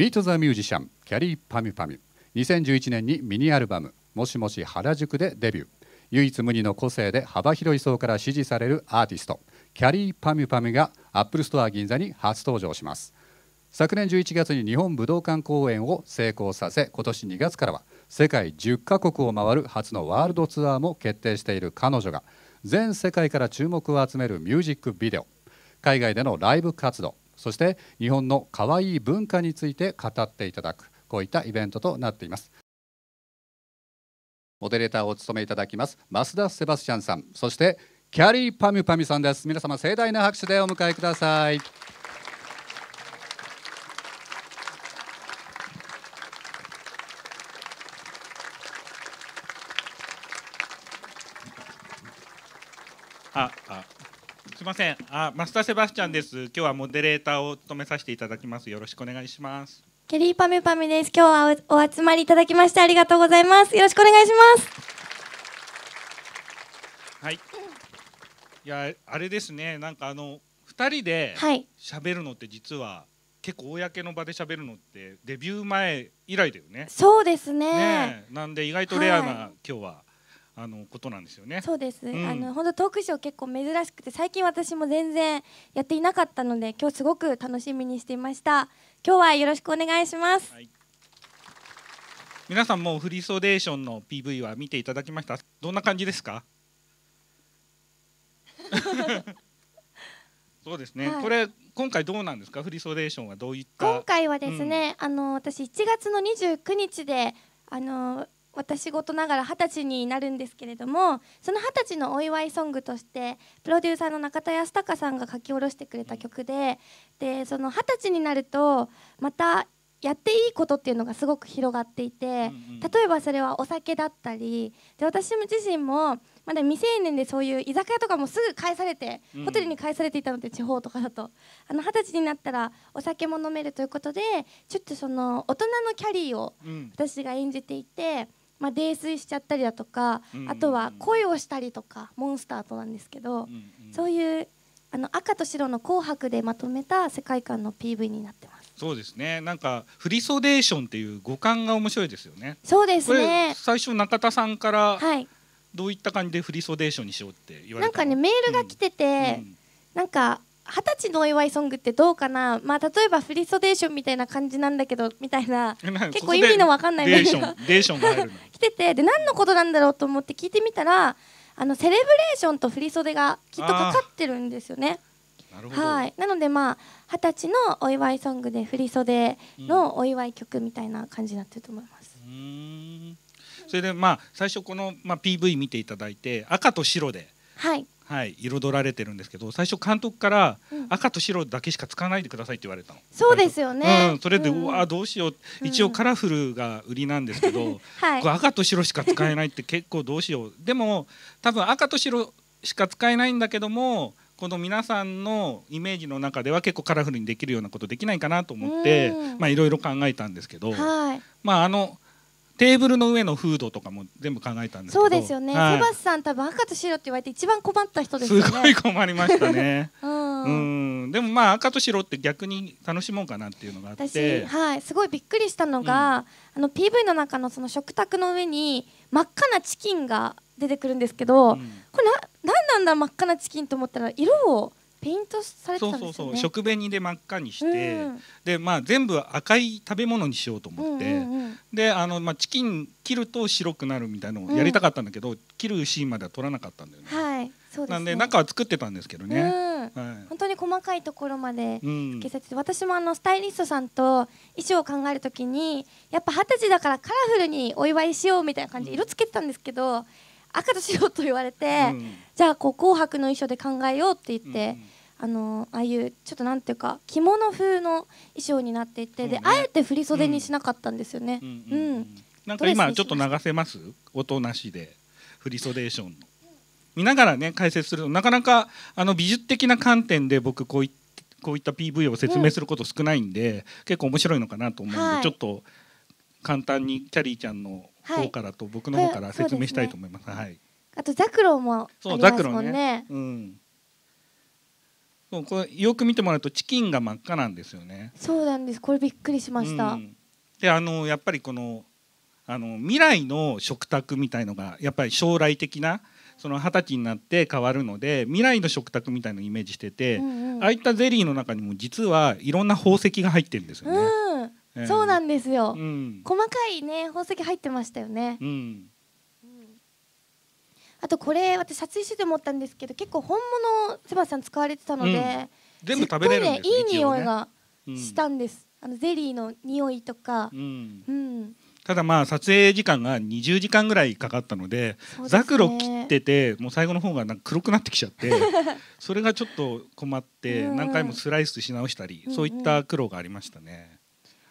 ミート・ザ・ミュージシャンキャリーパミュパミュ2011年にミニアルバム「もしもし原宿」でデビュー唯一無二の個性で幅広い層から支持されるアーティストキャリーパミュパミュがアップルストア銀座に初登場します昨年11月に日本武道館公演を成功させ今年2月からは世界10カ国を回る初のワールドツアーも決定している彼女が全世界から注目を集めるミュージックビデオ海外でのライブ活動そして日本の可愛い文化について語っていただくこういったイベントとなっていますモデレーターを務めいただきます増田セバスチャンさんそしてキャリーパミュパミさんです皆様盛大な拍手でお迎えくださいすみません。あ、マスターセバスチャンです。今日はモデレーターを務めさせていただきます。よろしくお願いします。ケリーパメパメです。今日はお集まりいただきましてありがとうございます。よろしくお願いします。はい。いや、あれですね。なんかあの二人で喋るのって実は結構公の場で喋るのってデビュー前以来だよね。そうですね。ねなんで意外とレアな、はい、今日は。あのことなんですよね。そうです。うん、あの本当トークショー結構珍しくて最近私も全然やっていなかったので今日すごく楽しみにしていました。今日はよろしくお願いします。はい、皆さんもフリーソーデーションの PV は見ていただきました。どんな感じですか？そうですね。はい、これ今回どうなんですか？フリーソーデーションはどういった？今回はですね、うん、あの私1月の29日であの私事ながら二十歳になるんですけれどもその二十歳のお祝いソングとしてプロデューサーの中田泰孝さんが書き下ろしてくれた曲ででその二十歳になるとまたやっていいことっていうのがすごく広がっていて例えばそれはお酒だったりで私自身もまだ未成年でそういう居酒屋とかもすぐ返されてホテルに返されていたので地方とかだと二十歳になったらお酒も飲めるということでちょっとその大人のキャリーを私が演じていて。まあ、泥酔しちゃったりだとか、あとは恋をしたりとかモンスターとなんですけど、そういうあの赤と白の「紅白」でまとめた世界観の PV になってます。そうですね。なんかフリソデーションっていう五感が面白いですよね。そうですね。最初中田さんから、はい、どういった感じでフリソデーションにしようって言われた。なんかねメールが来てて、うんうん、なんか二十歳のお祝いソングってどうかな、まあ、例えばフリソデーションみたいな感じなんだけどみたいな結構意味の分かんないメールが 来ててで何のことなんだろうと思って聞いてみたらあのセレブレーションと振り袖がきっとかかってるんですよね。はい、なのでまあ二十歳のお祝いソングで振り袖のお祝い曲みたいな感じになってると思います。うんそれでまあ最初このまあ PV 見ていただいて赤と白で。はい、はい、彩られてるんですけど最初監督から赤と白だけしか使わないでくださいって言われたの、そうですよね、うん、それで、うん、うわどうしよう一応カラフルが売りなんですけど、はい、赤と白しか使えないって結構どうしようでも多分赤と白しか使えないんだけどもこの皆さんのイメージの中では結構カラフルにできるようなことできないかなと思って、まあいろいろ考えたんですけど、はい、まああのテーブルの上のフードとかも全部考えたんですそうですよね、はい、セバスさん多分赤と白って言われて一番困った人です、ね、すごい困りましたね うんでもまあ赤と白って逆に楽しもうかなっていうのがあってはいすごいびっくりしたのが、うん、あの PV の中のその食卓の上に真っ赤なチキンが出てくるんですけど、うん、これな何なんだ真っ赤なチキンと思ったら色をペイントされてたんですよね。そうそうそう食紅で真っ赤にして、うん、でまあ全部赤い食べ物にしようと思って、であのまあチキン切ると白くなるみたいなのをやりたかったんだけど、うん、切るシーンまでは取らなかったんだよね。はい、そうです、ね、なんで中は作ってたんですけどね。うん、はい、本当に細かいところまでつけさせて、私もあのスタイリストさんと衣装を考えるときにやっぱ二十歳だからカラフルにお祝いしようみたいな感じで色つけてたんですけど。赤と白と言われて、うん、じゃあこう紅白の衣装で考えようって言って、うん、あのああいうちょっとなんていうか着物風の衣装になっていて、ね、であえて振り袖にしなかったんですよね。うん、なんか今ちょっと流せます音なしで振り袖衣装の。見ながらね解説するとなかなかあの美術的な観点で僕こういこういった PV を説明すること少ないんで、結構面白いのかなと思うんで、はい、ちょっと簡単にキャリーちゃんの方からと僕の方から説明したいと思います。はい。あとザクロもありますもんね。うん。そうこれよく見てもらうとチキンが真っ赤なんですよね。そうなんです。これびっくりしました。であのやっぱりこのあの未来の食卓みたいのがやっぱり将来的な。その二十歳になって変わるので未来の食卓みたいのイメージしてて、うんうん、ああいったゼリーの中にも実はいろんな宝石が入ってるんですよね。うんそうなんですよ、うん、細かいね宝石入ってましたよね、うん、あとこれ私撮影してて思ったんですけど結構本物セバスさん使われてたので、全部食べれるんですねいい匂いがしたんです、あのゼリーの匂いとか、うん、ただまあ撮影時間が20時間ぐらいかかったので、ね、ザクロ切っててもう最後の方がなんか黒くなってきちゃって それがちょっと困って何回もスライスし直したり、うんうん、そういった苦労がありましたね。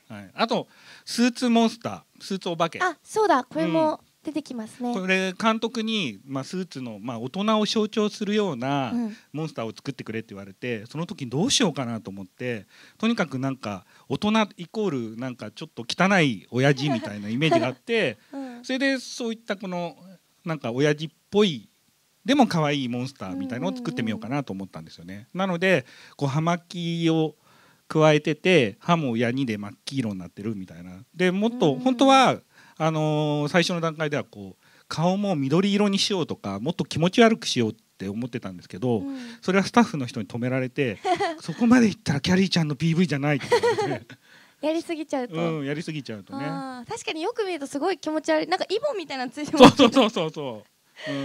はい、あとスーツモンスタースーツお化けあそうだこれも出てきますね、うん、これ監督に、まあ、スーツの、まあ、大人を象徴するようなモンスターを作ってくれって言われて、うん、その時どうしようかなと思ってとにかくなんか大人イコールなんかちょっと汚い親父みたいなイメージがあって、うん、それでそういったこのなんか親父っぽいでも可愛いモンスターみたいのを作ってみようかなと思ったんですよね。なのでこう葉巻を加えてて歯もヤニで真っ黄色になってるみたいなでもっと本当はあのー、最初の段階ではこう顔も緑色にしようとかもっと気持ち悪くしようって思ってたんですけど、うん、それはスタッフの人に止められて そこまでいったらキャリーちゃんの PV じゃないって やりすぎちゃうと、うん、やりすぎちゃうとね確かによく見るとすごい気持ち悪いなんかイボみたいなのついてますそうそうそうそう、う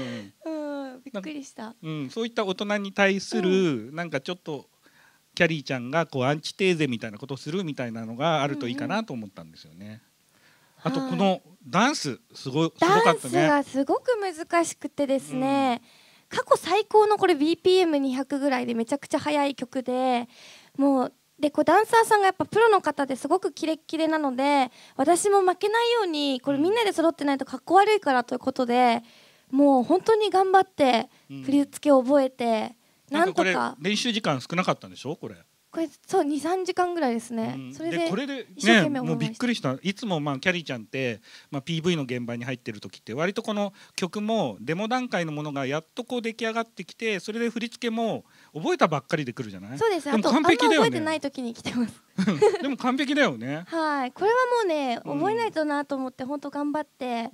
ん、うんびっくりしたうんそういった大人に対する、うん、なんかちょっとキャリーちゃんがこうアンチテーゼみたいなことをするみたいなのがあるといいかなと思ったんですよね。うんうん、あとこのダンスすご、はい、すごかったね。ダンスがすごく難しくてですね、うん、過去最高のこれ BPM200 ぐらいでめちゃくちゃ速い曲でもうでこうダンサーさんがやっぱプロの方ですごくキレッキレなので私も負けないようにこれみんなで揃ってないとかっこ悪いからということでもう本当に頑張って振り付けを覚えて。うんなんとか練習時間少なかったんでしょこれこれそう二三時間ぐらいですね、うん、それでこれで、ね、もうびっくりしたいつもまあキャリーちゃんって、まあ、PV の現場に入ってる時って割とこの曲もデモ段階のものがやっとこう出来上がってきてそれで振り付けも覚えたばっかりでくるじゃないそうですでも完璧だよ、ね、覚えてない時に来てます でも完璧だよねはいこれはもうね覚えないとなと思って本当頑張って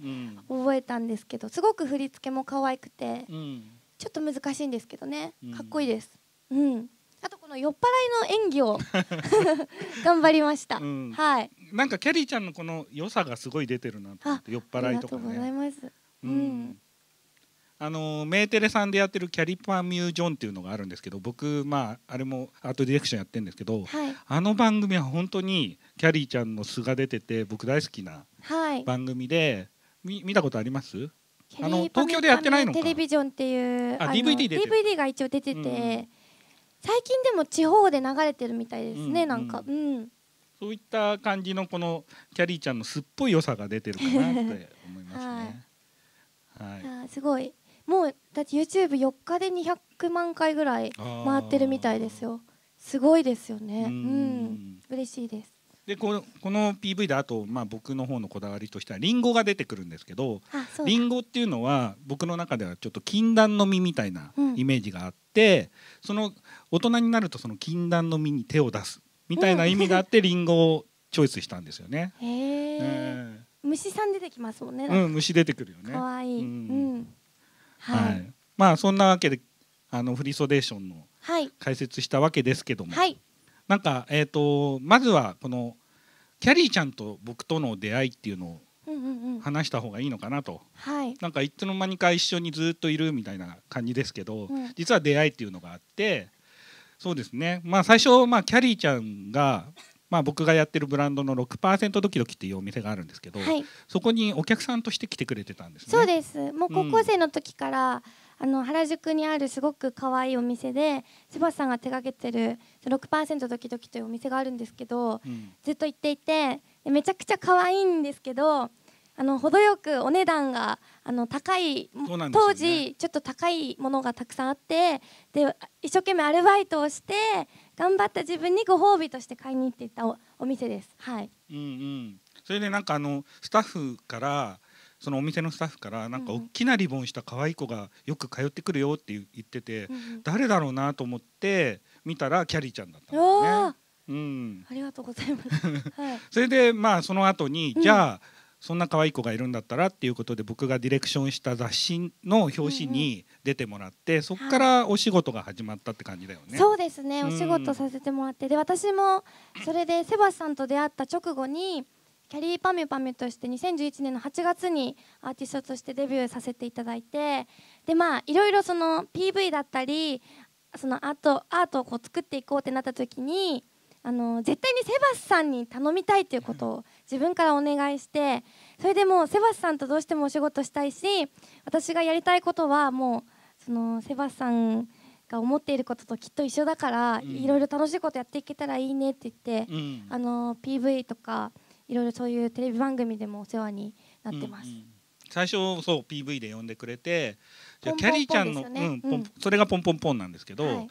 覚えたんですけどすごく振り付けも可愛くて、うんちょっと難しいんですけどねかっこいいです、うん、うん、あとこの酔っ払いの演技を 頑張りました、うん、はいなんかキャリーちゃんのこの良さがすごい出てるな酔っ払いとか、ね、ありがとうございますうん、うんあのメーテレさんでやってる「キャリパーミュージョン」っていうのがあるんですけど僕、まあ、あれもアートディレクションやってるんですけど、はい、あの番組は本当にキャリーちゃんの素が出てて僕大好きな番組で、はい、見たことありますあの東京でやってないのテレビジョンっていうあ DVD で DVD が一応出てて、うん、最近でも地方で流れてるみたいですね、うん、なんか、うん、そういった感じのこのキャリーちゃんのすっぽい良さが出てるかなって思いますね。はい、は い、すごいもうだって YouTube4 日で200万回ぐらい回ってるみたいですよすごいですよねうん嬉しいですでこのこの PV であと、まあ、僕の方のこだわりとしてはりんごが出てくるんですけどりんごっていうのは僕の中ではちょっと禁断の実みたいなイメージがあって、うん、その大人になるとその禁断の実に手を出すみたいな意味があってり、んごをチョイスしたんですよね。へえ虫さん出てきますもんね。んうん、虫出てくるよね。かわいい。うん。はい。まあそんなわけであのフリーソデーションの解説したわけですけども、はい、なんかえっ、ー、とまずはこのキャリーちゃんと僕との出会いっていうのを話した方がいいのかなと、はい、なんかいつの間にか一緒にずっといるみたいな感じですけど、うん、実は出会いっていうのがあってそうですねまあ最初、まあ、キャリーちゃんが、まあ、僕がやってるブランドの6%ドキドキっていうお店があるんですけど、はい、そこにお客さんとして来てくれてたんですねそうですもう高校生の時から、あの原宿にあるすごく可愛いお店で柴田さんが手がけてる6%ドキドキというお店があるんですけど、うん、ずっと行っていてめちゃくちゃ可愛いんですけどあの程よくお値段があの高い、ね、当時ちょっと高いものがたくさんあってで一生懸命アルバイトをして頑張った自分にご褒美として買いに行っていたお店です。はい、うん、うんそれでなんかあのスタッフからそのお店のスタッフからなんか大きなリボンした可愛い子がよく通ってくるよって言ってて、誰だろうなと思って見たらキャリーちゃんだったんだね。うん、ありがとうございます。はい、それでまあその後に、じゃあそんな可愛い子がいるんだったらっていうことで僕がディレクションした雑誌の表紙に出てもらって、うんうん、そこからお仕事が始まったって感じだよね。そうですね、うん、お仕事させてもらってで私もそれでセバスさんと出会った直後にキャリーパミュパミュとして2011年の8月にアーティストとしてデビューさせていただいてでまあいろいろその PV だったりそのアートアートをこう作っていこうってなった時にあの絶対にセバスさんに頼みたいっていうことを自分からお願いしてそれでもセバスさんとどうしてもお仕事したいし私がやりたいことはもうそのセバスさんが思っていることときっと一緒だから、いろいろ楽しいことやっていけたらいいねって言って、あの PV とかいろいろそういうテレビ番組でもお世話になってます。うんうん、最初そう PV で呼んでくれてじゃキャリーちゃんの、それがポンポンポンなんですけど、はい、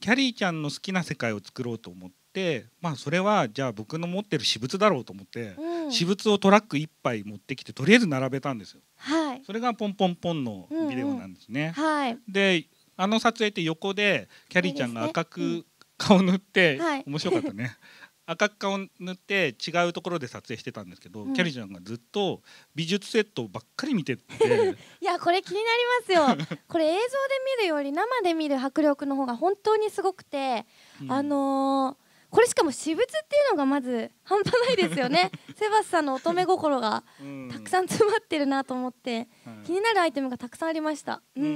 キャリーちゃんの好きな世界を作ろうと思って、まあ、それはじゃあ僕の持ってる私物だろうと思って、うん、私物をトラック1杯持ってきてとりあえず並べたんですよ。はい、それがポンポンポンのビデオなんですね。うんうん、はい、であの撮影って横でキャリーちゃんが赤く顔塗って、ねうんはい、面白かったね。赤く顔塗って違うところで撮影してたんですけど、うん、キャリーちゃんがずっと美術セットばっかり見てて いやこれ気になりますよ これ映像で見るより生で見る迫力の方が本当にすごくて、うん、あのーこれしかも私物っていうのがまず半端ないですよね セバスさんの乙女心がたくさん詰まってるなと思って、うん、気になるアイテムがたくさんありました、うん、う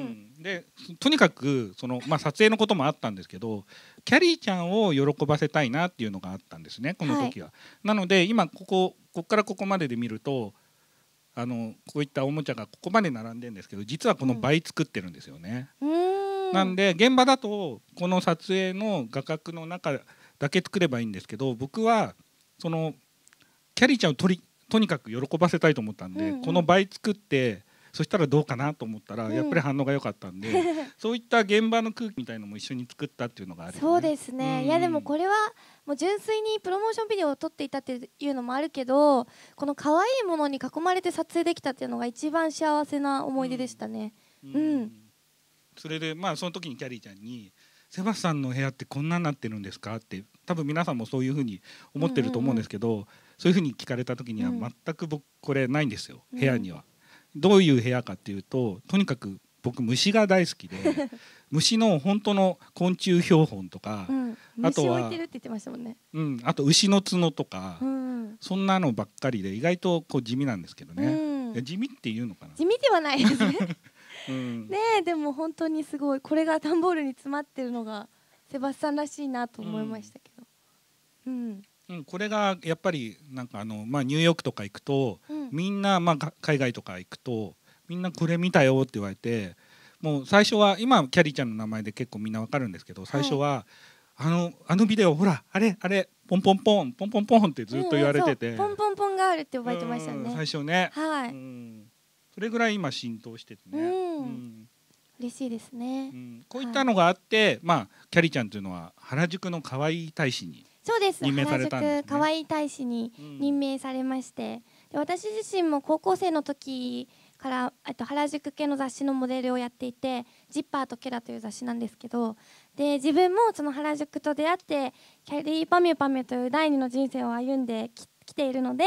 ん、でとにかくその、まあ、撮影のこともあったんですけどキャリーちゃんを喜ばせたいなっていうのがあったんですねこの時は。はい、なので今ここここからここまでで見るとあのこういったおもちゃがここまで並んでるんですけど実はこの倍作ってるんですよね。うん、なんで現場だとこの撮影の画角の中だけ作ればいいんですけど僕はそのキャリーちゃんをとりとにかく喜ばせたいと思ったんで、うんうん、この倍作ってそしたらどうかなと思ったら、うん、やっぱり反応が良かったんで そういった現場の空気みたいのも一緒に作ったっていうのがある、ね、そうですね、うん、いやでもこれはもう純粋にプロモーションビデオを撮っていたっていうのもあるけどこの可愛いものに囲まれて撮影できたっていうのが一番幸せな思い出でしたね。うん、うん、それでまあその時にキャリーちゃんにセバスさんの部屋ってこんなになってるんですかって多分皆さんもそういうふうに思ってると思うんですけど、うんうんうん、そういうふうに聞かれた時には全く僕これないんですよ部屋には、うん。どういう部屋かっていうととにかく僕虫が大好きで 虫の本当の昆虫標本とか、うん、あとは、ね、うん、あと牛の角とか、うん、そんなのばっかりで意外とこう地味なんですけどね、うん、地味っていうのかな地味ではないですね ねでも本当にすごいこれが段ボールに詰まってるのがセバスさんらしいなと思いましたけど。うん、うんうんこれがやっぱりなんかあの、まあ、ニューヨークとか行くと、うん、みんな、まあ、海外とか行くとみんなこれ見たよって言われてもう最初は今キャリーちゃんの名前で結構みんなわかるんですけど最初は、はい、あのあのビデオほらあれあれポンポンポンポンポンポンってずっと言われてて、うん、ポンポンポンガールっててましたね最初ね、はい、うん、それぐらい今浸透しててね。うん嬉しいですね、うん、こういったのがあって、はい、まあキャリーちゃんというのは原宿の可愛い大使にそうです任命されたんです、ね、原宿可愛い大使に任命されまして、うん、私自身も高校生の時からあと原宿系の雑誌のモデルをやっていて「ジッパーとケラ」という雑誌なんですけどで自分もその原宿と出会ってキャリーパミュパミュという第二の人生を歩んでき来ているので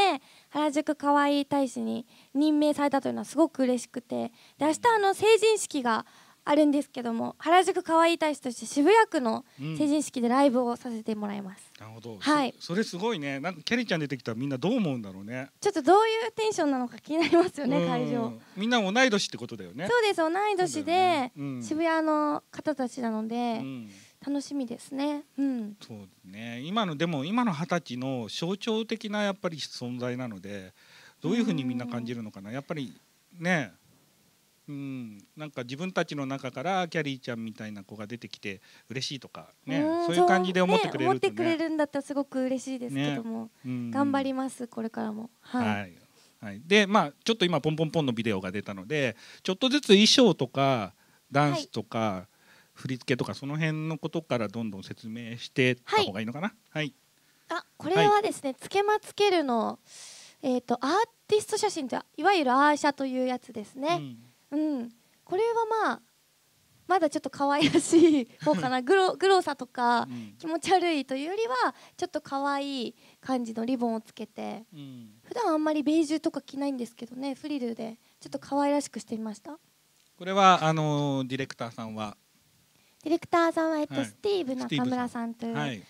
原宿かわいい大使に任命されたというのはすごく嬉しくてで明日あの成人式があるんですけども原宿かわいい大使として渋谷区の成人式でライブをさせてもらいます、うん、なるほどはいそれすごいねなんかキャリーちゃん出てきたらみんなどう思うんだろうねちょっとどういうテンションなのか気になりますよね会場みんな同い年ってことだよねそうです同い年で、渋谷の方たちなので、うん楽しみですね。うん、そうですね今のでも今の二十歳の象徴的なやっぱり存在なのでどういうふうにみんな感じるのかなやっぱりねうん、なんか自分たちの中からキャリーちゃんみたいな子が出てきて嬉しいとかね、うそういう感じで思ってくれる、ねね、思ってくれるんだったらすごく嬉しいですけども、ね頑張りますこれからもはい、はいはい、でまあちょっと今ポンポンポンのビデオが出たのでちょっとずつ衣装とかダンスとか、はい振り付けとかその辺のことからどんどん説明してた方がいいのかな。はい。あ、これはですね、つけまつけるのえっ、ー、とアーティスト写真じゃいわゆるアーシャというやつですね。うん、うん、これはまあまだちょっと可愛らしい方かな グログロさとか気持ち悪いというよりはちょっと可愛い感じのリボンをつけて、うん、普段あんまりベージュとか着ないんですけどねフリルでちょっと可愛らしくしてみましたこれはあのディレクターさんはディレクターさんは、えっとスティーブ中村さんという、はい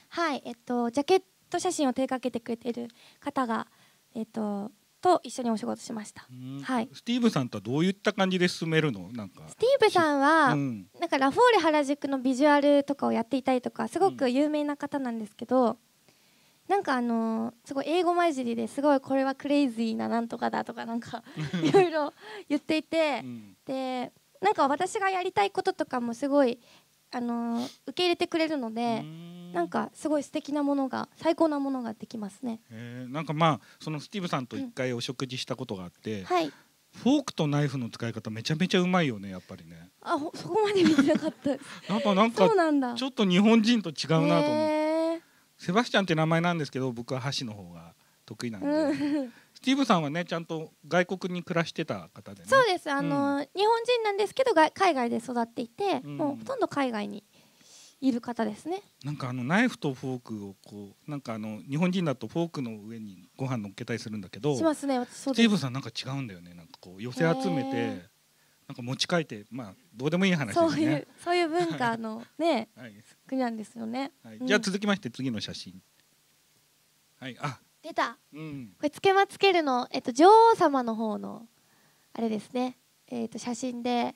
えっと、ジャケット写真を手掛けてくれてる方が、えっと、と一緒にお仕事しました、はい、スティーブさんとはどういった感じで進めるのなんかスティーブさんは、うん、なんかラフォーレ原宿のビジュアルとかをやっていたりとかすごく有名な方なんですけど、うん、なんかあのー、すごい英語交じりですごいこれはクレイジーななんとかだとかなんか いろいろ言っていて、うん、でなんか私がやりたいこととかもすごいあの受け入れてくれるのでなんかすごい素敵なものが最高なものができますね、えー、なんかまあそのスティーブさんと一回お食事したことがあって、うん、はいフォークとナイフの使い方めちゃめちゃうまいよねやっぱりねあそこまで見てなかった なんかなんかちょっと日本人と違うなと思って、セバスチャンって名前なんですけど僕は箸の方が得意なんで、うんスティーブさんはねちゃんと外国に暮らしてた方で、ね、そうですあの、うん、日本人なんですけど海外で育っていて、うん、もうほとんど海外にいる方ですねなんかあのナイフとフォークをこうなんかあの日本人だとフォークの上にご飯乗っけたりするんだけどしますね私スティーブさんなんか違うんだよねなんかこう寄せ集めてなんか持ち帰ってまあどうでもいい話、ね、そういう そういう文化のね、はい、国なんですよね、はい、じゃあ続きまして次の写真はいあ出た、うん、これつけまつけるの、えっと、女王様の方のあれですね、えっと、写真で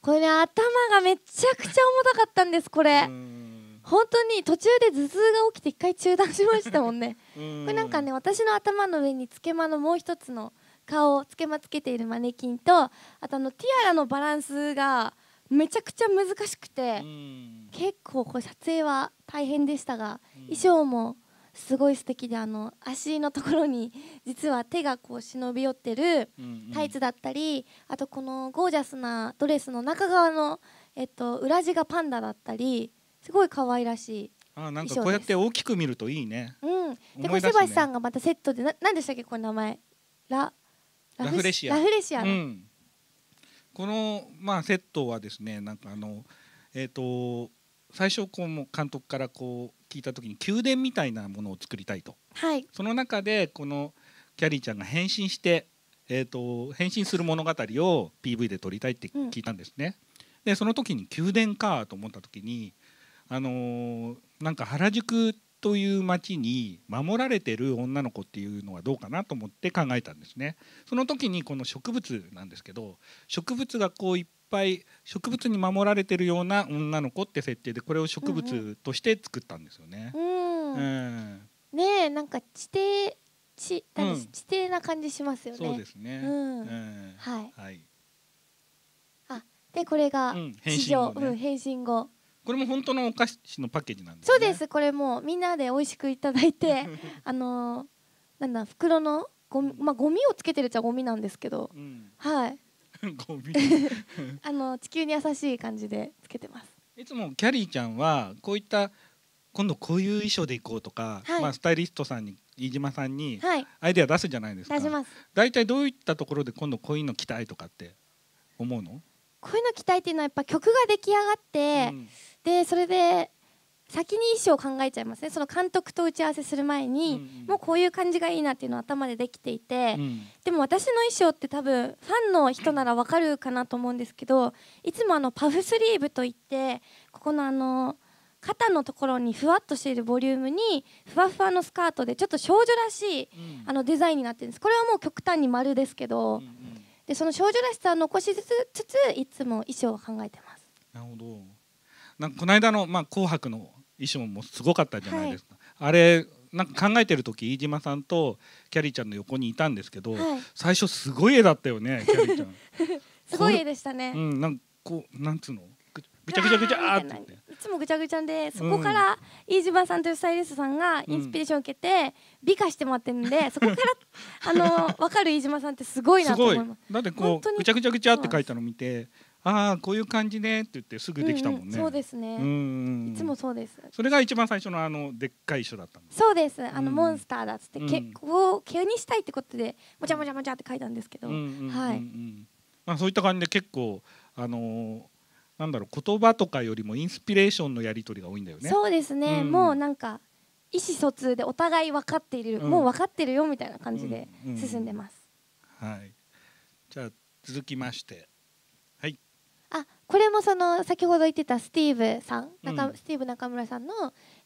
これね頭がめちゃくちゃ重たかったんですこれ本当に途中で頭痛が起きて一回中断しましたもんねこれなんかね私の頭の上につけまのもう一つの顔をつけまつけているマネキンとあとあのティアラのバランスがめちゃくちゃ難しくて結構こう撮影は大変でしたが衣装もすごい素敵であの足のところに 実は手がこう忍び寄ってるタイツだったり、うんうん、あとこのゴージャスなドレスの中側の、えっと、裏地がパンダだったりすごい可愛らしいあなんかこうやって大きく見るといいね。うん。で、こ小瀬橋さんがまたセットでななんでしたっけこの名前ララフレシア。ラフレシア、うん、このまあセットはですねなんかあのえっ、ー、と最初こう監督からこう聞いた時に宮殿みたいなものを作りたいと、はい、その中でこのキャリーちゃんが変身して、えーと、と変身する物語を PV で撮りたいって聞いたんですね。うん、でその時に宮殿かと思った時に、あのー、なんか原宿という町に守られてる女の子っていうのはどうかなと思って考えたんですね。その時にこの植物なんですけど植物がこういっぱい植物に守られてるような女の子って設定でこれを植物として作ったんですよね。うん、うん、ねえなんか地底地地底な感じしますよね。そうですね。うん、うん、はい。はい。あでこれが市場、うん、変身後。これも本当のお菓子のパッケージなんです、ね、そうです。これもみんなで美味しくいただいて、あのー、なんだ袋のごみまあゴミをつけてるっちゃゴミなんですけど、うん、はい。ゴミあの地球に優しい感じでつけてますいつもキャリーちゃんはこういった今度こういう衣装で行こうとか、はい、まあ、スタイリストさんに飯島さんにアイデア出すじゃないですか、はい、出します大体どういったところで今度こういうの着たいとかって思うのこういうの着たいっていうのはやっぱ曲が出来上がって、うん、でそれで先に衣装考えちゃいますねその監督と打ち合わせする前に、うんうん、もうこういう感じがいいなっていうのは頭でできていて、うん、でも私の衣装って多分ファンの人ならわかるかなと思うんですけどいつもあのパフスリーブといってここのあの肩のところにふわっとしているボリュームにふわふわのスカートでちょっと少女らしい、あのデザインになってるんですこれはもう極端に丸ですけど、うんうん、でその少女らしさを残しつついつも衣装を考えてます。なるほどなんかこの間の、まあ、紅白の衣装もすごかったじゃないですか。はい、あれなんか考えてる時飯島さんとキャリーちゃんの横にいたんですけど、はい、最初すごい絵だったよね キャリーちゃんすごい絵でしたねうんなんこうなんつうのぐちゃぐちゃぐちゃっていつもぐちゃぐちゃでそこから飯島さんというスタイリストさんがインスピレーションを受けて美化してもらってるんで そこからあの分かる飯島さんってすごいなと思いますだってこうぐちゃぐちゃぐちゃって書いたの見てああこういう感じねって言ってすぐできたもんね、うんうん、そうですねいつもそうですそれが一番最初のあのでっかい書だったそうですあの、モンスターだっつって、うん、毛を毛にしたいってことでもちゃもちゃもちゃって書いたんですけど、うんうんうんうん、はい、まあ、そういった感じで結構あのー、なんだろう言葉とかよりもインスピレーションのやり取りが多いんだよね。そうですね、うん、もうなんか意思疎通でお互い分かっている、うん、もう分かってるよみたいな感じで進んでます。うんうん、はい。じゃあ続きまして。これもその先ほど言ってたスティーブさん、中スティーブ中村さんの、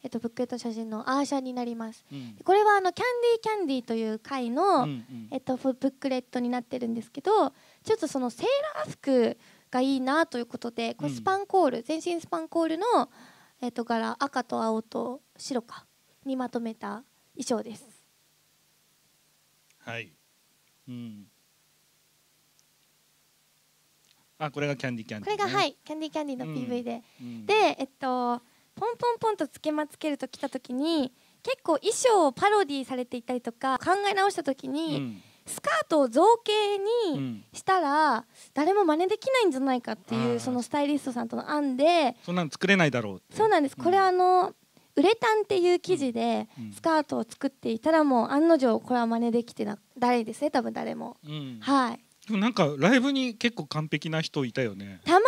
えっと、ブックレット写真のアーシャになります、うん、これはあの「キャンディーキャンディー」という回の、うんうん、えっと、ブックレットになってるんですけどちょっとそのセーラー服がいいなということでこれスパンコール、うん、全身スパンコールの、えっと、柄赤と青と白かにまとめた衣装です。はい、うんあこれがキャンディキャンディ、ね、これがはいキャンディキャンディの PV で、うんうん、でえっとポンポンポンとつけまつけると来た時に結構衣装をパロディーされていたりとか考え直した時に、うん、スカートを造形にしたら、誰も真似できないんじゃないかっていうそのスタイリストさんとの案でそんなの作れないだろうそうなんです、これあのウレタンっていう生地でスカートを作っていたらもう案の定これは真似できてな誰ですね多分誰も、はいでもなんかライブに結構完璧な人いたよねたまにい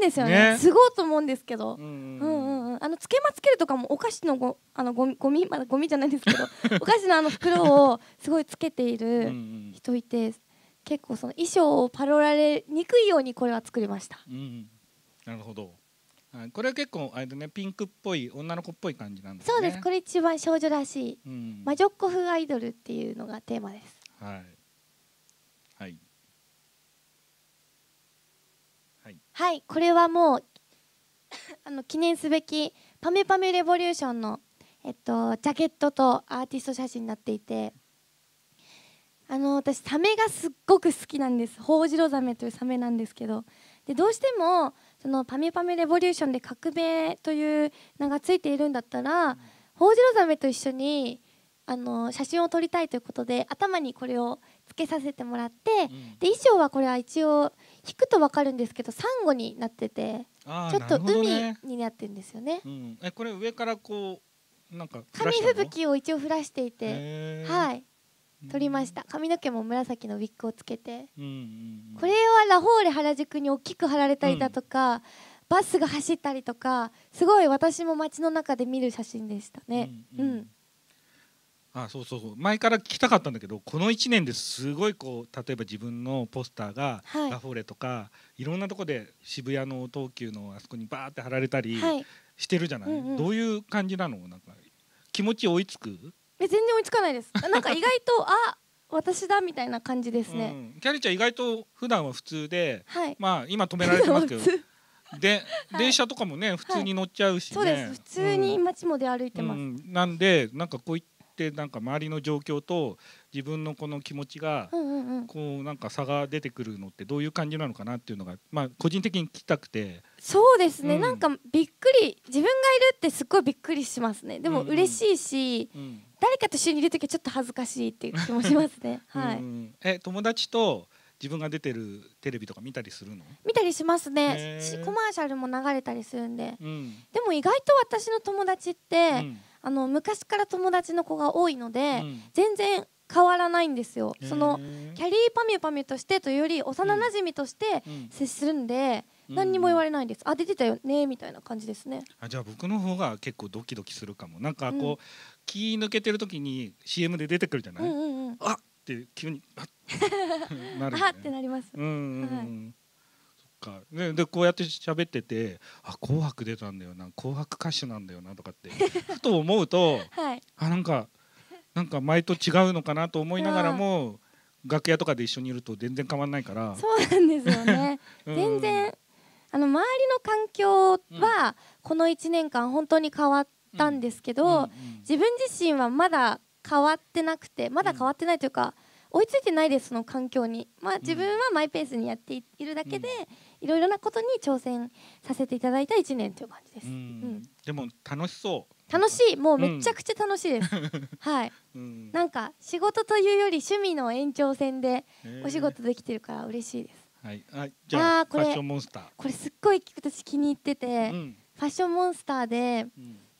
るんですよねねすごいと思うんですけど、うんうんうんあのつけまつけるとかもお菓子のごあのゴミゴミまだゴミじゃないですけど お菓子のあの袋をすごいつけている人いて結構その衣装をパロられにくいようにこれは作りましたうんなるほどはいこれは結構あれでねピンクっぽい女の子っぽい感じなんですねそうですこれ一番少女らしいうん、魔女っ子風アイドルっていうのがテーマですはいはいこれはもう あの記念すべき「パメパメレボリューションの」えっと、ジャケットとアーティスト写真になっていてあの私サメがすっごく好きなんですホオジロザメというサメなんですけどでどうしてもそのパメパメレボリューションで革命という名がついているんだったらホオジロザメと一緒にあの写真を撮りたいということで頭にこれをつけさせてもらって、うん、で衣装はこれは一応引くと分かるんですけどサンゴになっててちょっと海になってるんですよね。ねうん、えこれ上からこうなんか紙吹雪を一応降らしていてはい撮りました髪の毛も紫のウィッグをつけて、うんうんうん、これはラフォーレ原宿に大きく貼られたりだとか、うん、バスが走ったりとかすごい私も街の中で見る写真でしたね。うん、うんあそうそうそう前から聞きたかったんだけどこの1年ですごいこう例えば自分のポスターがラフォーレとか、はい、いろんなとこで渋谷の東急のあそこにバーって貼られたりしてるじゃない、はいうんうん、どういう感じなのなんか気持ち追いつくえ全然追いつかないです なんか意外とあ私だみたいな感じですね、うん、キャリーちゃん意外と普段は普通で、はい、まあ今止められてますけどで、電車とかもね普通に乗っちゃうし、ねはい、そうです普通に街も出歩いてます、うん、なんでなんかこういっってなんか周りの状況と自分のこの気持ちがこうなんか差が出てくるのってどういう感じなのかなっていうのがまあ個人的に聞きたくてそうですね、うん、なんかびっくり自分がいるってすっごいびっくりしますねでも嬉しいし、うんうん、誰かと一緒にいる時はちょっと恥ずかしいっていう気もしますね はい、え友達と自分が出てるテレビとか見たりするの見たりしますねコマーシャルも流れたりするんで、うん、でも意外と私の友達って、うんあの昔から友達の子が多いので、うん、全然変わらないんですよ。そのキャリーパミュパミュとしてというより幼なじみとして接するんで、うん、何にも言われないです。あ出てたよねみたいな感じですね。あじゃあ僕の方が結構ドキドキするかも。なんかこう、うん、気抜けてる時に CM で出てくるじゃない。うんうんうん、あって急にあっ なる、ね、あってなります。うんうんうん、はいか、ね、でこうやって喋ってて「あ紅白出たんだよな紅白歌手なんだよな」とかって ふと思うと、はい、あなんかなんか前と違うのかなと思いながらも楽屋とかで一緒にいると全然変わんないからそうなんですよね、うん、全然あの周りの環境はこの1年間本当に変わったんですけど、自分自身はまだ変わってなくてまだ変わってないというか、追いついてないですその環境に、まあ、自分はマイペースにやっているだけで、ういろいろなことに挑戦させていただいた1年という感じです。うん、でも楽しそう楽しいもうめちゃくちゃ楽しいです、うん、はい、うん、なんか仕事というより趣味の延長戦でお仕事できてるから嬉しいです、えー、はい、はい、じゃあこれファッションモンスターこれすっごい私気に入ってて、ファッションモンスターで、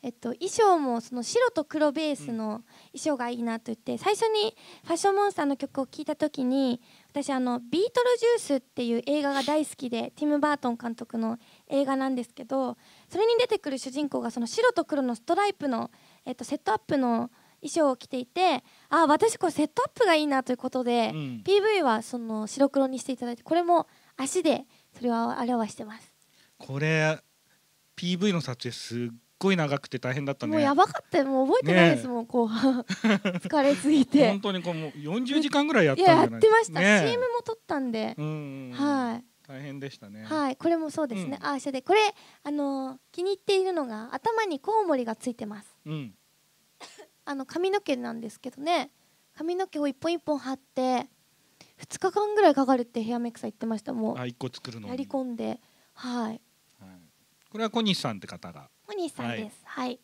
えっと、衣装もその白と黒ベースの衣装がいいなと言って最初に「ファッションモンスター」の曲を聴いた時に私あのビートルジュースっていう映画が大好きでティム・バートン監督の映画なんですけどそれに出てくる主人公がその白と黒のストライプの、えっと、セットアップの衣装を着ていてあ私これセットアップがいいなということで、うん、PV はその白黒にしていただいてこれも足でそれを表してますこれ PV の撮影すっごい長くて大変だったねもうやばかったもう覚えてないですもん、後半 疲れすぎて本当にこう40時間ぐらいやったんじゃないやってました、ね、CM も撮ったんではい大変でしたねはいこれもそうですね、うん、あそれでこれあの気に入っているのが頭にコウモリがついてます、うん、あの髪の毛なんですけどね髪の毛を一本一本貼って2日間ぐらいかかるってヘアメイクさん言ってましたもうあ1個作るのやり込んではい、はい、これは小西さんって方がお兄さんです。はい。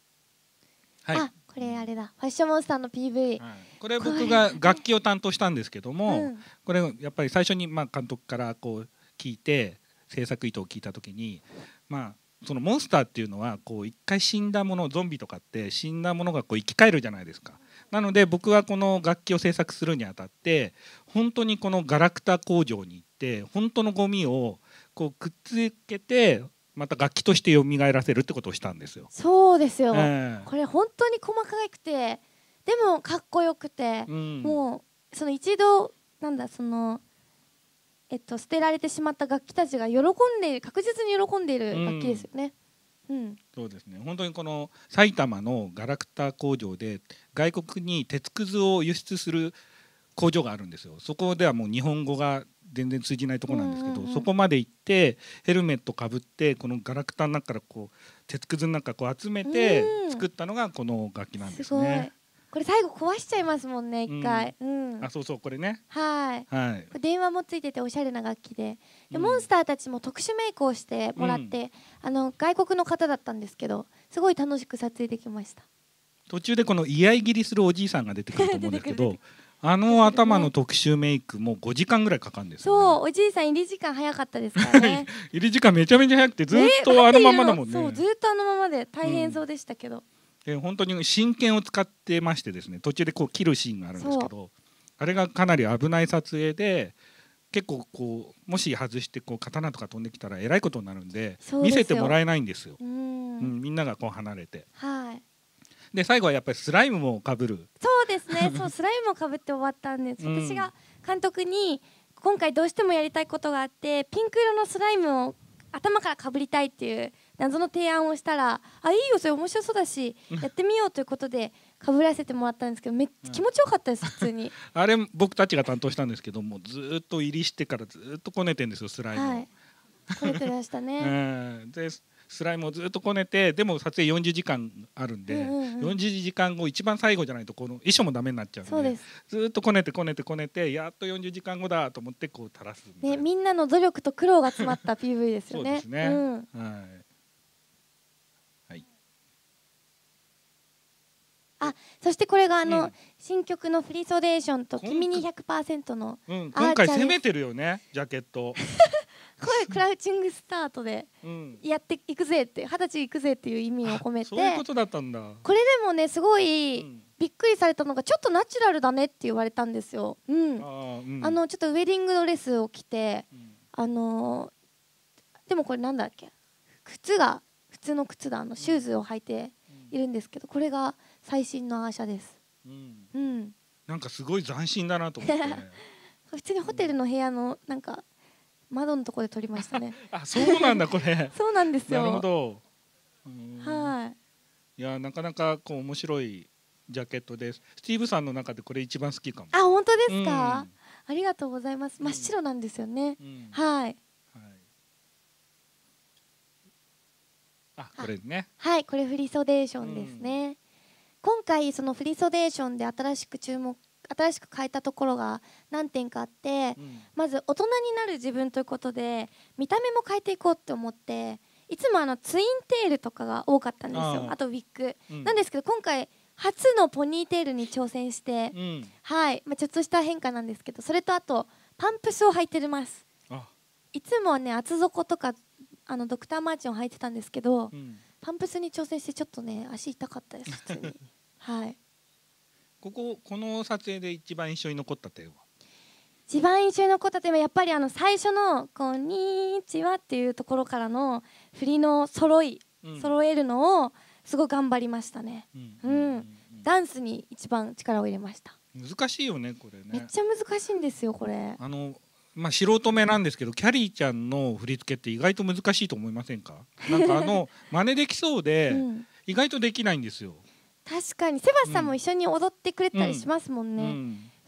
はい、あ、これあれだ。ファッションモンスターの PV。これ僕が楽器を担当したんですけども、これやっぱり最初にまあ監督からこう聞いて制作意図を聞いた時に、まあそのモンスターっていうのはこう一回死んだものゾンビとかって死んだものがこう生き返るじゃないですか。なので僕はこの楽器を制作するにあたって本当にこのガラクタ工場に行って本当のゴミをこうくっつけてまた楽器として蘇らせるってことをしたんですよ。そうですよ、えー、これ本当に細かくてでもかっこよくて、うん、もうその一度なんだそのえっと捨てられてしまった楽器たちが喜んでいる確実に喜んでいる楽器ですよね。うん、うん、そうですね本当にこの埼玉のガラクタ工場で外国に鉄くずを輸出する工場があるんですよそこではもう日本語が全然通じないとこなんですけど、そこまで行ってヘルメットかぶってこのガラクタの中からこう鉄くずの中こう集めて作ったのがこの楽器なんですね。すこれ最後壊しちゃいますもんね一回、うんうん、あそうそうこれねはいはい電話もついてておしゃれな楽器でで、モンスターたちも特殊メイクをしてもらって、あの外国の方だったんですけどすごい楽しく撮影できました途中でこの居合切りするおじいさんが出てくると思うんですけど あの頭の特集メイクも5時間ぐらいかかるんです、ね、そうおじいさん入り時間早かったですからね 入り時間めちゃめちゃ早くてずっとあのままだもんね、そうずっとあのままで大変そうでしたけど、うん、本当に真剣を使ってましてですね途中でこう切るシーンがあるんですけどあれがかなり危ない撮影で結構こうもし外してこう刀とか飛んできたらえらいことになるんで見せてもらえないんですよ、うん、みんながこう離れて。はいで最後はやっぱりスライムもかぶるそうですねそうスライムもかぶって終わったんです、私が監督に今回どうしてもやりたいことがあってピンク色のスライムを頭からかぶりたいっていう謎の提案をしたらあいいよそれ面白そうだしやってみようということでかぶらせてもらったんですけどめっちゃ気持ちよかったです普通に あれ僕たちが担当したんですけどもずっと入りしてからずっとこねてんですよスライム、はい、こねてましたねね でスライムをずっとこねてでも撮影40時間あるんで、うんうんうん、40時間後一番最後じゃないとこの衣装もダメになっちゃうんでずっとこねてこねてこねてやっと40時間後だと思ってこう垂らすみね、みんなの努力と苦労が詰まった PV ですよね。そうですね、うん、はいあそしてこれがあの、うん、新曲の「フリーソデーション」と「君に100%の」の、うん、今回攻めてるよねジャケット 声クラウチングスタートでやっていくぜって二十歳いくぜっていう意味を込めてそういうことだったんだこれでもねすごいびっくりされたのがちょっとナチュラルだねって言われたんですよ、うんあのちょっとウェディングドレスを着て、あのでもこれなんだっけ靴が普通の靴だあのシューズを履いているんですけどこれが最新のアーシャです、うんなんかすごい斬新だなと思って、普通にホテルの部屋のなんか窓のところで撮りましたね あそうなんだこれ そうなんですよなるほどはいいやなかなかこう面白いジャケットですスティーブさんの中でこれ一番好きかもあ本当ですか、ありがとうございます真っ白なんですよね、はい、はい、あこれねはいこれフリーソデーションですね、今回そのフリーソデーションで新しく注目新しく変えたところが何点かあって、うん、まず大人になる自分ということで見た目も変えていこうって思っていつもあのツインテールとかが多かったんですよあとウィッグ、うん、なんですけど今回初のポニーテールに挑戦して、うん、はい、まあ、ちょっとした変化なんですけどそれとあとパンプスを履いてますいつもね厚底とかあのドクターマーチンを履いてたんですけど、パンプスに挑戦してちょっとね足痛かったです普通に はいこここの撮影で一番印象に残った点は一番印象に残った点はやっぱりあの最初の「こんにちは」っていうところからの振りの揃い、揃えるのをすごい頑張りましたね、うん、うんうん、ダンスに一番力を入れました難しいよねこれねめっちゃ難しいんですよこれあのまあ、素人目なんですけどキャリーちゃんの振り付けって意外と難しいと思いませんかなんかあの真似できそうで、意外とできないんですよ確かにセバスさんも一緒に踊ってくれたりしますもんね、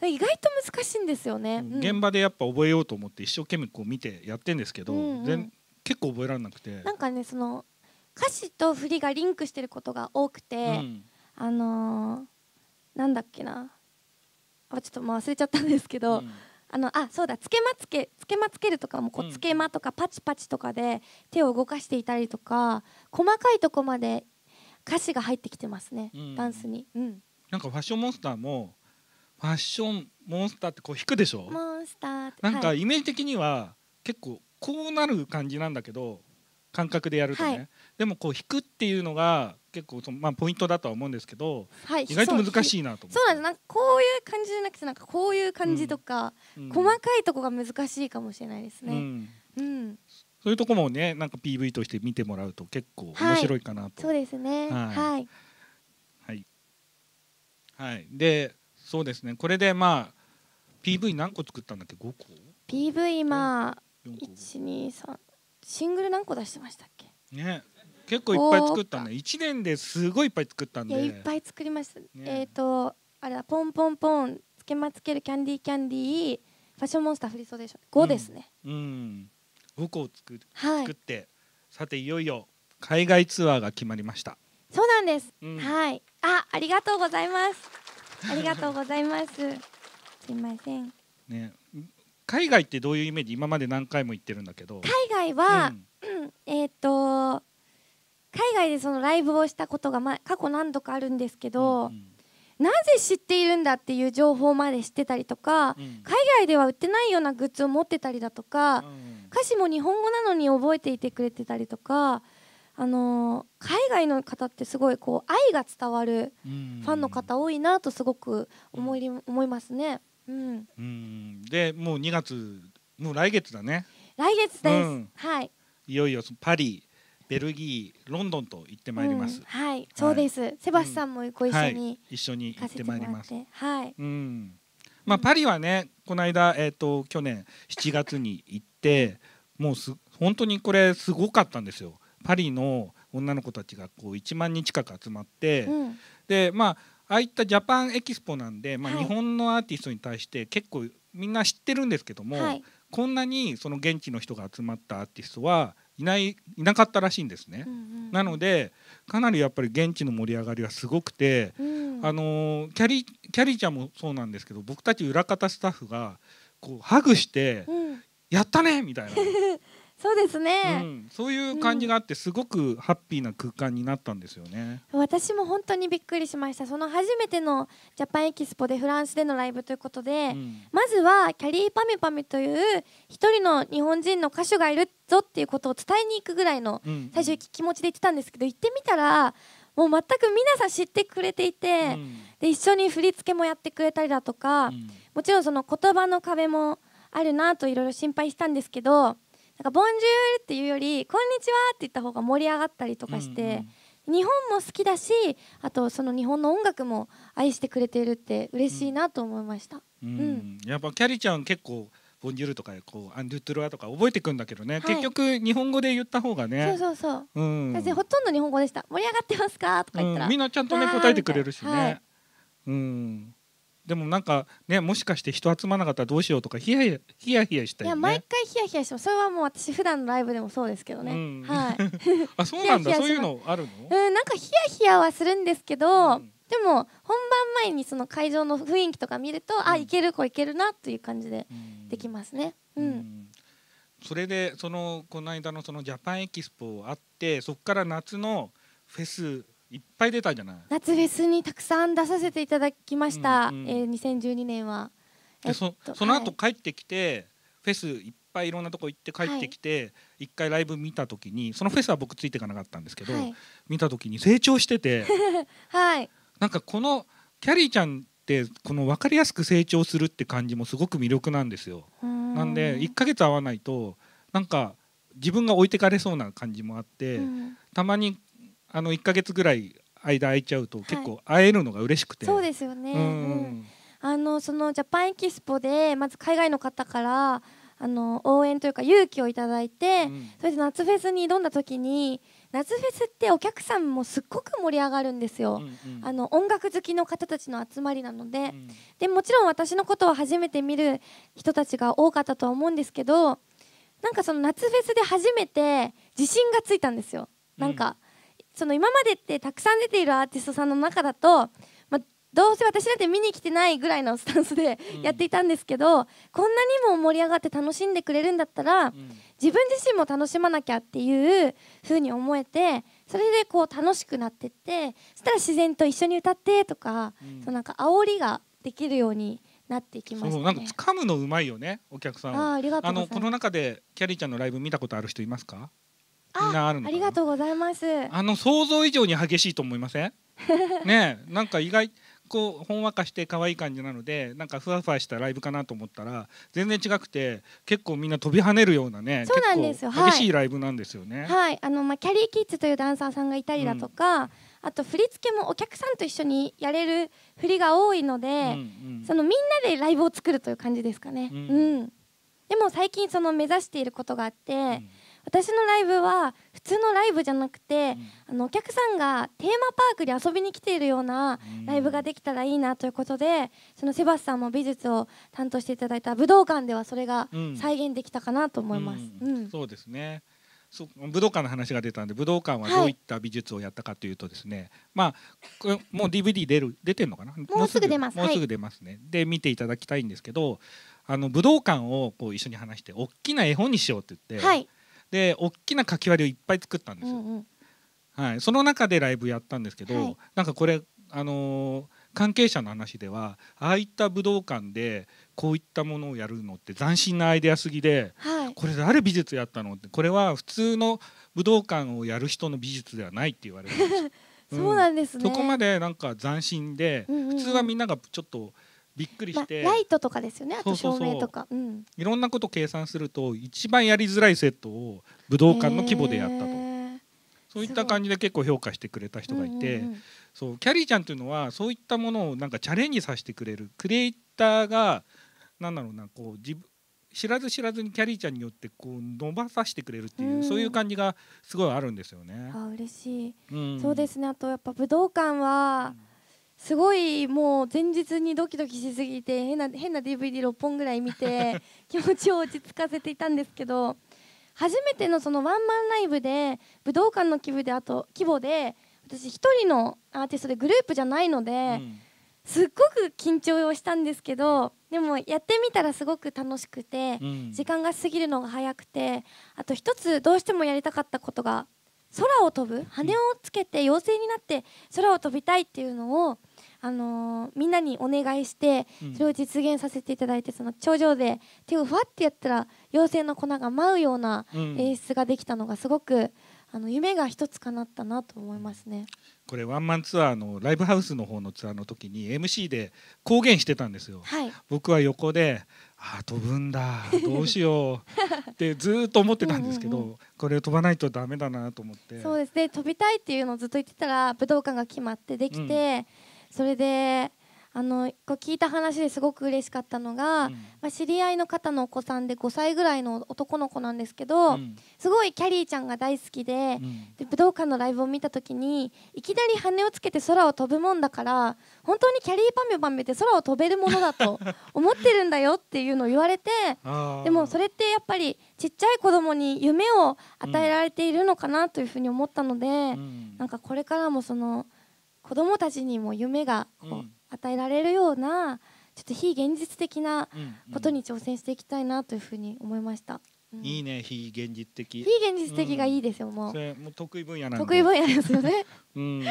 うん、意外と難しいんですよね、うん、現場でやっぱ覚えようと思って一生懸命こう見てやってんですけど、うんうん、結構覚えられなくてなんかねその歌詞と振りがリンクしてることが多くて、うん、あのー、なんだっけなあちょっともう忘れちゃったんですけど、あのあそうだつけまつけつけまつけるとかもこうつけまとかパチパチとかで手を動かしていたりとか細かいとこまで歌詞が入ってきてますね、うん、ダンスに、うん、なんかファッションモンスターもファッションモンスターってこう弾くでしょモンスターなんかイメージ的には結構こうなる感じなんだけど感覚でやるとね、はい、でもこう弾くっていうのが結構その、まあ、ポイントだとは思うんですけど、はい、意外と難しいなとそうなんですなんかこういう感じじゃなくてなんかこういう感じとか、うん、細かいとこが難しいかもしれないですね。うん、うん、そういうとこもねなんか PV として見てもらうと結構面白いかなと、はい、そうですねはいはい、はい、でそうですねこれでまあ PV 何個作ったんだっけ5個 PV 今123シングル何個出してましたっけね結構いっぱい作ったね1年ですごいいっぱい作ったんでいっぱい作りました、ね、えっ、ー、とあれだポンポンポンつけまつけるキャンディーキャンディーファッションモンスターフリーソーデーション5ですね、うん、うん母校を作る、はい、作ってさていよいよ海外ツアーが決まりましたそうなんです、うん、はいあありがとうございますありがとうございます すいませんね海外ってどういうイメージ今まで何回も行ってるんだけど海外は、うん、えっ、と海外でそのライブをしたことが、ま、過去何度かあるんですけど、うんうん、なぜ知っているんだっていう情報まで知ってたりとか、うん、海外では売ってないようなグッズを持ってたりだとか、う歌詞も日本語なのに覚えていてくれてたりとかあの海外の方ってすごいこう愛が伝わるファンの方多いなとすごく思い思いますね。うん、うんでもう2月もう来月だね。来月です、うん、はい。いよいよパリベルギーロンドンと行ってまいります。うん、はい、そうです。セバスさんもご一緒に、うんはい、一緒に行ってまいります。はい。うん。まあパリはねこの間えっ、ー、と去年7月に行ってもう本当にこれすごかったんですよ。パリの女の子たちがこう1万人近く集まって、うん、でまあああいったジャパンエキスポなんで、まあ、日本のアーティストに対して結構みんな知ってるんですけども、はい、こんなにその現地の人が集まったアーティストはいないいなかったらしいんですね。うんうん、なのでかなりやっぱり現地の盛り上がりはすごくて、うん、あのキャリキャリーちゃんもそうなんですけど僕たち裏方スタッフがこうハグして、ん、やったねみたいな そうですね、うん、そういう感じがあってすごくハッピーな空間になったんですよね、うん、私も本当にびっくりしましたその初めてのジャパンエキスポでフランスでのライブということで、うん、まずはキャリーパミパミという一人の日本人の歌手がいるぞっていうことを伝えに行くぐらいの最初気持ちで行ってたんですけど行ってみたらもう全く皆さん知ってくれていて、で一緒に振り付けもやってくれたりだとか、もちろんその言葉の壁もあるなといろいろ心配したんですけどなんか「ボンジュール」っていうより「こんにちは」って言った方が盛り上がったりとかして、うんうん、日本も好きだしあとその日本の音楽も愛してくれているって嬉しいなと思いました。うん、うん、やっぱキャリちゃん結構ボンジュールとかこうアンドゥトゥルワとか覚えてくんだけどね、はい、結局日本語で言った方がねそうそうそう、うん、私ほとんど日本語でした「盛り上がってますか?」とか言ったら、うん、みんなちゃんとね答えてくれるしね、はい、うんでもなんかねもしかして人集まらなかったらどうしようとかヒヤヒヤヒヤしたよね。いや毎回ヒヤヒヤしてそれはもう私普段のライブでもそうですけどね。うん、はい。あそうなんだ そういうのあるの？うんなんかヒヤヒヤはするんですけど、うん、でも本番前にその会場の雰囲気とか見ると、うん、あいけるこいけるなという感じでできますね。うん。それでそのこの間のそのジャパンエキスポあってそこから夏のフェスいっぱい出たんじゃない夏フェスにたくさん出させていただきました、うんうん、えー、2012年はでそその後帰ってきて、はい、フェスいっぱいいろんなとこ行って帰ってきて一、はい、回ライブ見た時にそのフェスは僕ついていかなかったんですけど、はい、見た時に成長してて はいなんかこのキャリーちゃんってこの分かりやすく成長するって感じもすごく魅力なんですよ。んなんで1ヶ月会わないとなんか自分が置いてかれそうな感じもあって、うん、たまにあの1か月ぐらい間空いちゃうと結構会えるのが嬉しくて、はい、そうですよね、うん、あのそのジャパンエキスポでまず海外の方からあの応援というか勇気をいただいて、うん、そ夏フェスに挑んだ時に夏フェスってお客さんもすっごく盛り上がるんですよ、うんうん、あの音楽好きの方たちの集まりなのでうん、でもちろん私のことを初めて見る人たちが多かったとは思うんですけどなんかその夏フェスで初めて自信がついたんですよ。なんか、うんその今までってたくさん出ているアーティストさんの中だと、まあ、どうせ私なんて見に来てないぐらいのスタンスでやっていたんですけど、こんなにも盛り上がって楽しんでくれるんだったら、うん、自分自身も楽しまなきゃっていう風に思えてそれでこう楽しくなってってそしたら自然と一緒に歌ってとか、うん、そのなんか煽りができるようになってきます、ね、なんか掴むのうまいよね、お客さんあありがとうあのこの中でキャリーちゃんのライブ見たことある人いますか？みんなあるのありがとうございますあの想像以上に激しいと思いません ねなんか意外こうほんわかして可愛い感じなのでなんかふわふわしたライブかなと思ったら全然違くて結構みんな飛び跳ねるようなねそうなんですよ激しいライブなんですよね。はい、はい、あのまあ、キャリーキッズというダンサーさんがいたりだとか、うん、あと振り付けもお客さんと一緒にやれる振りが多いので、うんうん、そのみんなでライブを作るという感じですかね。うん、うん、でも最近その目指していることがあって、うん私のライブは普通のライブじゃなくて、うん、あのお客さんがテーマパークに遊びに来ているようなライブができたらいいなということでそのセバスさんも美術を担当していただいた武道館ではそれが再現できたかなと思います。うん、うん、そうですねそ武道館の話が出たんで武道館はどういった美術をやったかというとですね、はい、まあもう DVD 出る出てるのかなもうすぐ出ますもうすぐ出ますね、はい、で見ていただきたいんですけどあの武道館をこう一緒に話して大きな絵本にしようって言って、はい、で大きなかき割りをいっぱい作ったんですよ、うんうん、はい、その中でライブやったんですけど、はい、なんかこれあのー、関係者の話ではああいった武道館でこういったものをやるのって斬新なアイデアすぎで、はい、これ誰美術やったのってこれは普通の武道館をやる人の美術ではないって言われるんです そうなんです、ねうん、そこまでなんか斬新で、うんうん普通はみんながちょっとびっくりして、まライトとかですよねあと照明とかいろんなこと計算すると一番やりづらいセットを武道館の規模でやったと、えー、そういった感じで結構評価してくれた人がいて、うんうんうん、そうキャリーちゃんっていうのはそういったものをなんかチャレンジさせてくれるクリエイターがなんだろうなこう自分知らず知らずにキャリーちゃんによってこう伸ばさせてくれるっていう、うん、そういう感じがすごいあるんですよね。あ嬉しい、うん、そうですねあとやっぱ武道館は、うんすごいもう前日にドキドキしすぎて変な変な DVD6 本ぐらい見て 気持ちを落ち着かせていたんですけど初めてのそのワンマンライブで武道館の規模であと規模で私1人のアーティストでグループじゃないので、すっごく緊張をしたんですけどでもやってみたらすごく楽しくて、時間が過ぎるのが早くてあと1つどうしてもやりたかったことが空を飛ぶ羽をつけて妖精になって空を飛びたいっていうのをあのー、みんなにお願いしてそれを実現させていただいて、うん、その頂上で手をふわってやったら妖精の粉が舞うような演出ができたのがすごく、あの夢が一つかなったなと思いますね。これワンマンツアーのライブハウスの方のツアーの時に MC で公言してたんですよ。はい、僕は横でああ飛ぶんだどうしよう ってずっと思ってたんですけど、うんうん、これ飛ばないとダメだなと思ってそうですね飛びたいっていうのをずっと言ってたら武道館が決まってできて、それであのこう聞いた話ですごく嬉しかったのが、うん、まあ、知り合いの方のお子さんで5歳ぐらいの男の子なんですけど、うん、すごいキャリーちゃんが大好きでうん、で武道館のライブを見た時にいきなり羽をつけて空を飛ぶもんだから本当にキャリーパンメパンメって空を飛べるものだと 思ってるんだよっていうのを言われてでもそれってやっぱりちっちゃい子供に夢を与えられているのかなというふうに思ったので、なんかこれからもその。子供たちにも夢がこう与えられるようなちょっと非現実的なことに挑戦していきたいなというふうに思いました。うん、いいね非現実的非現実的がいいですよ、うん、もうもう得意分野得意分野ですよね、うん、PV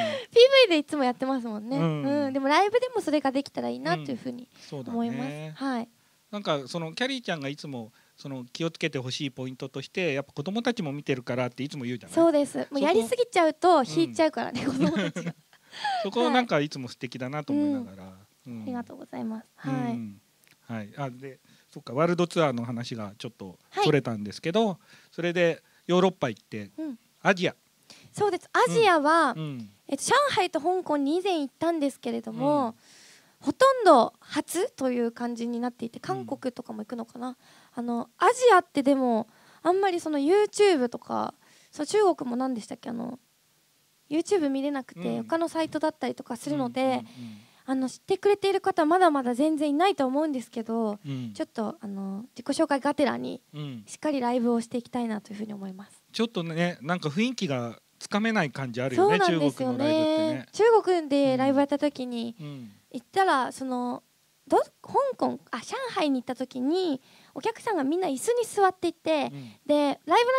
でいつもやってますもんね、うん、うん、でもライブでもそれができたらいいなというふうに思います、ね、はいなんかそのキャリーちゃんがいつもその気をつけてほしいポイントとしてやっぱ子供たちも見てるからっていつも言うじゃないそうですもうやりすぎちゃうと引いちゃうからね、う子供たちが そこなんかいつも素敵だなと思いながら、ありがとうございます、はい、はい、あでそっかワールドツアーの話がちょっと取れたんですけど、それでヨーロッパ行って、アジアそうですアジアは、えっと、上海と香港に以前行ったんですけれども、ほとんど初という感じになっていて韓国とかも行くのかな、あのアジアってでもあんまりその YouTube とかそう中国も何でしたっけあの YouTube 見れなくて他のサイトだったりとかするので、あの知ってくれている方まだまだ全然いないと思うんですけど、ちょっとあの自己紹介がてらにしっかりライブをしていきたいなというふうに思います。ちょっとねなんか雰囲気がつかめない感じあるよね中国のライブってね。中国でライブやった時に、行ったらそのど香港あ上海に行った時にお客さんがみんな椅子に座っていて、うん、でライ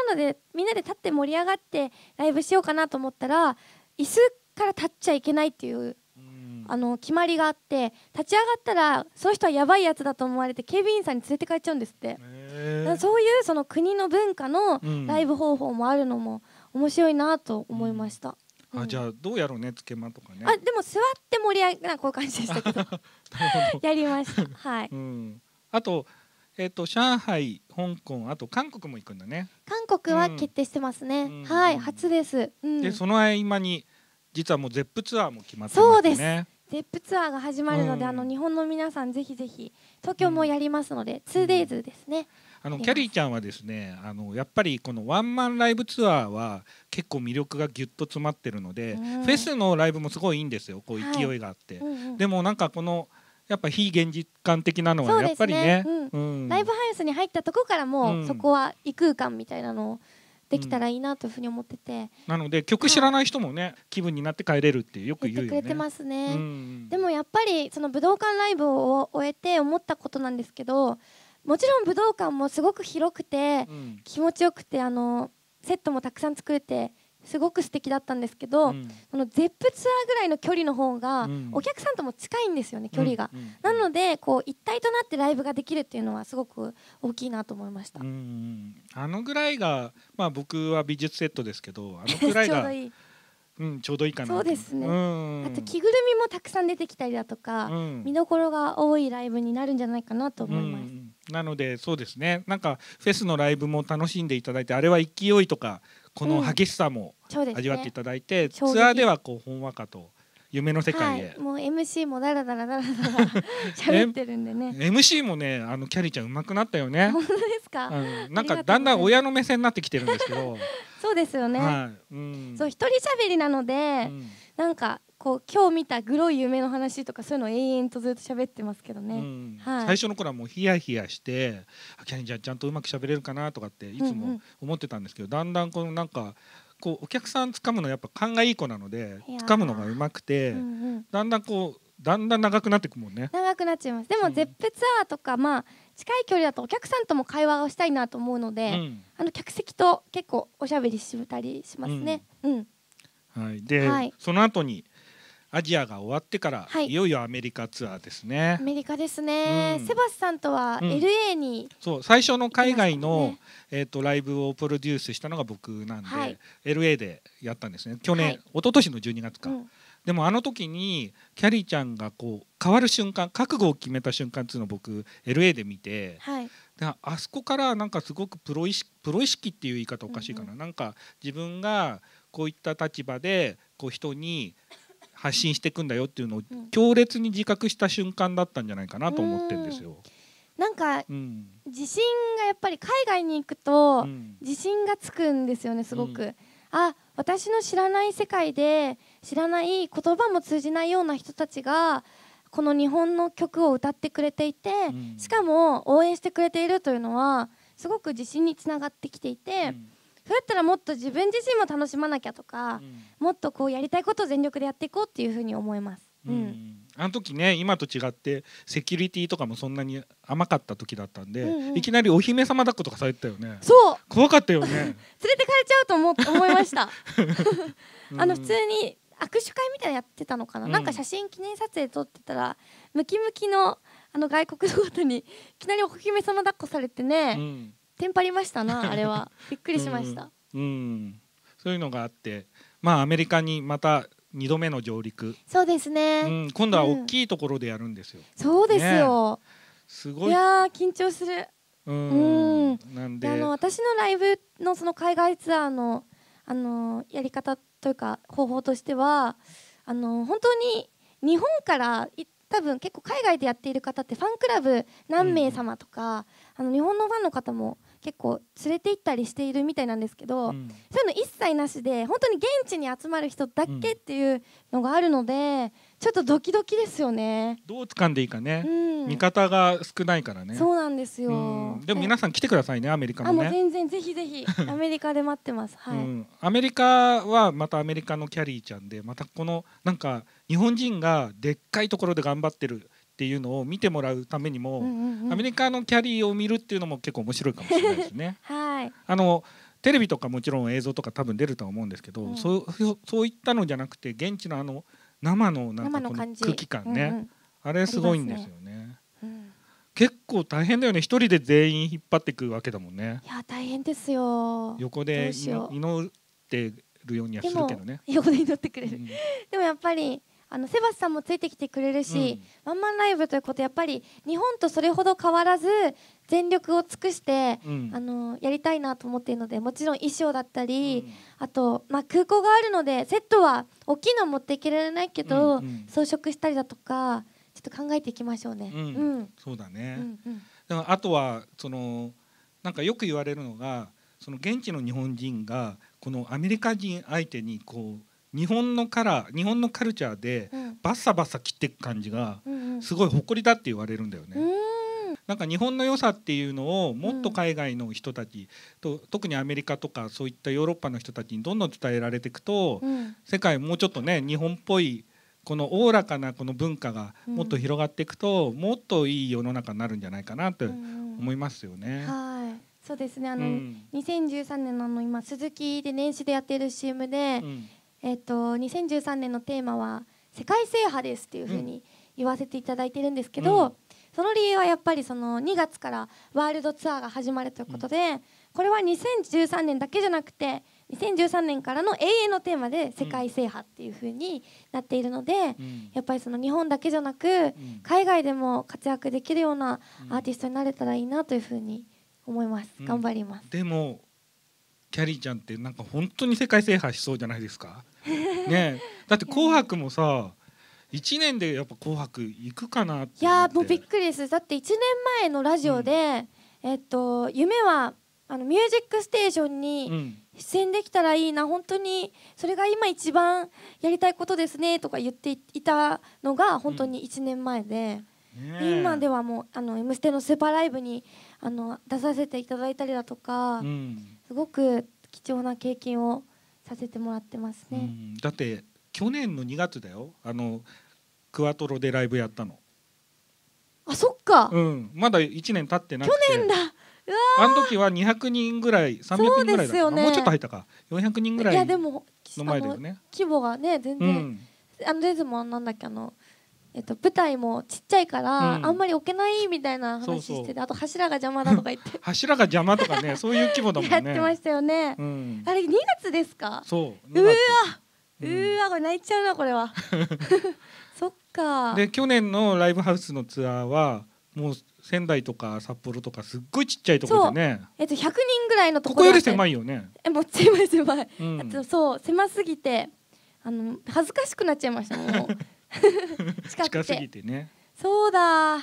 ブなのでみんなで立って盛り上がってライブしようかなと思ったら椅子から立っちゃいけないっていう、うん、あの決まりがあって立ち上がったらその人はやばいやつだと思われて警備員さんに連れて帰っちゃうんですって、そういうその国の文化のライブ方法もあるのも面白いなと思いました。うんあ、じゃあどうやろうねつけまとかね。あでも座って盛り上げなこういう感じでしたけど やりました。はい。うん、あとえっ、と上海、香港、あと韓国も行くんだね。韓国は決定してますね。うん、はい、初です。うん、でその合間に実はもうゼップツアーも決まってますね。そうです。ゼップツアーが始まるので、うん、あの日本の皆さんぜひぜひ東京もやりますので、ツーデイズですね。あのキャリーちゃんはですねあのやっぱりこのワンマンライブツアーは結構魅力がぎゅっと詰まってるので、うん、フェスのライブもすごいいいんですよこう勢いがあって、はいうんうん、でもなんかこのやっぱ非現実感的なのはやっぱりね、ねうんうん、ライブハウスに入ったとこからもうそこは異空間みたいなのをできたらいいなというふうに思ってて、なので曲知らない人もね、はい、気分になって帰れるってよく言うよねくれてますね、うん、でもやっぱりその武道館ライブを終えて思ったことなんですけどもちろん武道館もすごく広くて、気持ちよくてあのセットもたくさん作れてすごく素敵だったんですけど、うん、のゼップツアーぐらいの距離の方が、お客さんとも近いんですよね距離が、うんうん、なのでこう一体となってライブができるっていうのはすごく大きいなと思いましたあのぐらいが、まあ、僕は美術セットですけど あのぐらいがうん、ちょうどいいかなそうですね、あと着ぐるみもたくさん出てきたりだとか、うん、見どころが多いライブになるんじゃないかなと思います、うん、なのでそうですねなんかフェスのライブも楽しんでいただいてあれは勢いとかこの激しさも味わっていただいて、ツアーではこうほんわかと。夢の世界へ、はい、もう MC もだらだらだらだら喋ってるんでね MC もねあのキャリーちゃん上手くなったよね本当ですか、うん、なんかだんだん親の目線になってきてるんですけど そうですよね、はいうん、そう一人喋りなので、うん、なんかこう今日見たグロい夢の話とかそういうのを延々とずっと喋ってますけどね、うんはい、最初の頃はもうヒヤヒヤしてあきゃりんちゃんちゃんとうまく喋れるかなとかっていつも思ってたんですけど、うんうん、だんだんこのなんかこうお客さん掴むのやっぱ勘がいい子なので掴むのがうまくて、うんうん、だんだんこうだんだん長くなっていくもんね長くなっちゃいますでも絶筆ツアーとか、まあ近い距離だとお客さんとも会話をしたいなと思うので、うん、あの客席と結構おしゃべりしたりしますね、うん、うん、はいで、はい、その後にアジアが終わってから、はい、いよいよアメリカツアーですね。アメリカですね。うん、セバスさんとは LA に、うん、そう最初の海外の、ね、えっ、ー、とライブをプロデュースしたのが僕なんで、はい、LA でやったんですね。去年、はい、一昨年の12月か。うんでもあの時にキャリーちゃんがこう変わる瞬間覚悟を決めた瞬間っていうのを僕 LA で見て、はい、であそこからなんかすごくプロ意識プロ意識っていう言い方おかしいかな、うんうん、なんか自分がこういった立場でこう人に発信していくんだよっていうのを強烈に自覚した瞬間だったんじゃないかなと思ってんですよ。なんか、うん、自信がやっぱり海外に行くと、自信がつくんですよねすごく。うん、あ私の知らない世界で知らない言葉も通じないような人たちがこの日本の曲を歌ってくれていて、しかも応援してくれているというのはすごく自信につながってきていて。うそうやったらもっと自分自身も楽しまなきゃとか、うん、もっとこうやりたいことを全力でやっていこうっていうふうに思います。うん、うんあの時ね今と違ってセキュリティとかもそんなに甘かった時だったんで、うんうん、いきなりお姫様抱っことかされてたよねそう怖かったよね 連れてかれちゃうと思思いました あの普通に握手会みたいなやってたのかな、うん、なんか写真記念撮影撮ってたらムキムキのあの外国の方にいきなりお姫様抱っこされてね、うん、テンパりましたな あれはびっくりしました、うん、うん、そういうのがあってまあアメリカにまた2度目の上陸そうですね、うん、今度は大きいところでやるんですよ、うん、そうですよ、ね、すごいいや緊張するうんなんであの私のライブのその海外ツアーのあのやり方というか方法としてはあの本当に日本から多分結構海外でやっている方ってファンクラブ何名様とか、うん、あの日本のファンの方も結構連れて行ったりしているみたいなんですけど、うん、そういうの一切なしで本当に現地に集まる人だけっていうのがあるので、ちょっとドキドキですよねどう掴んでいいかね、うん、味方が少ないからねそうなんですよ、うん、でも皆さん来てくださいねアメリカもねあもう全然ぜひぜひアメリカで待ってますはい、アメリカはまたアメリカのキャリーちゃんでまたこのなんか日本人がでっかいところで頑張ってるっていうのを見てもらうためにも、うんうん、アメリカのキャリーを見るっていうのも結構面白いかもしれないですね。はい、あのテレビとかもちろん映像とか多分出るとは思うんですけど、うん、そうそういったのじゃなくて現地のあの生のなんかこの空気感ね、うんうん、あれすごいんですよね。結構大変だよね一人で全員引っ張っていくわけだもんねいや大変ですよ横で祈ってるようにはするけどね横で祈ってくれる、うん、でもやっぱりあのセバスさんもついてきてくれるし、うん、ワンマンライブということやっぱり日本とそれほど変わらず全力を尽くして、うん、あのやりたいなと思っているのでもちろん衣装だったり、うん、あと、まあ、空港があるのでセットは大きいの持っていけられないけど、うんうん、装飾したりだとかちょっと考えていきましょうね。うんそうだね、うんうん、あとはそのなんかよく言われるのがその現地の日本人がこのアメリカ人相手にこう日本のカラー日本のカルチャーでバッサバッサ切っていく感じがすごい誇りだって言われるんだよね。なんか日本の良さっていうのをもっと海外の人たちと、特にアメリカとかそういったヨーロッパの人たちにどんどん伝えられていくと、世界もうちょっとね日本っぽいこのおおらかなこの文化がもっと広がっていくと、もっといい世の中になるんじゃないかなと思いますよね。はいそうですねあの、うん、2013年のあの今鈴木で年始でやってる CM で、うえーと、2013年のテーマは「世界制覇です」っていうふうに言わせていただいてるんですけど、うん、その理由はやっぱりその2月からワールドツアーが始まるということで、うん、これは2013年だけじゃなくて2013年からの永遠のテーマで「世界制覇」っていうふうになっているので、うん、やっぱりその日本だけじゃなく、海外でも活躍できるようなアーティストになれたらいいなというふうに思います頑張ります。でもキャリーちゃんってなんか本当に世界制覇しそうじゃないですか。ねだって「紅白」もさ一年でやっぱ「紅白」行くかなっていやもうびっくりですだって一年前のラジオで、うん、えっと夢はあのミュージックステーションに出演できたらいいな、うん、本当にそれが今一番やりたいことですねとか言っていたのが本当に一年前で、うん、今ではもう「あの M ステ」のスーパーライブにあの出させていただいたりだとか、うん、すごく貴重な経験をさせてもらってますね。だって去年の2月だよあのクワトロでライブやったの。あそっか。うんまだ1年経ってなく去年だ。あの時は200人ぐらい300人ぐらいだよ、ね、もうちょっと入ったか400人ぐらいの前だよね。規模がね全然、うん、あのレズもなんだっけあのえっと、舞台もちっちゃいから、うん、あんまり置けないみたいな話しててあと柱が邪魔だとか言って 柱が邪魔とかねそういう規模だもんねやってましたよね、うん、あれ2月ですかそううわ、うん、わこれ泣いちゃうなこれは そっかで去年のライブハウスのツアーはもう仙台とか札幌とかすっごいちっちゃいところでねえっと100人ぐらいのとここより狭いよねえもう狭い狭い、うん、あとそう狭すぎてあの恥ずかしくなっちゃいましたもう近すぎてねそうだ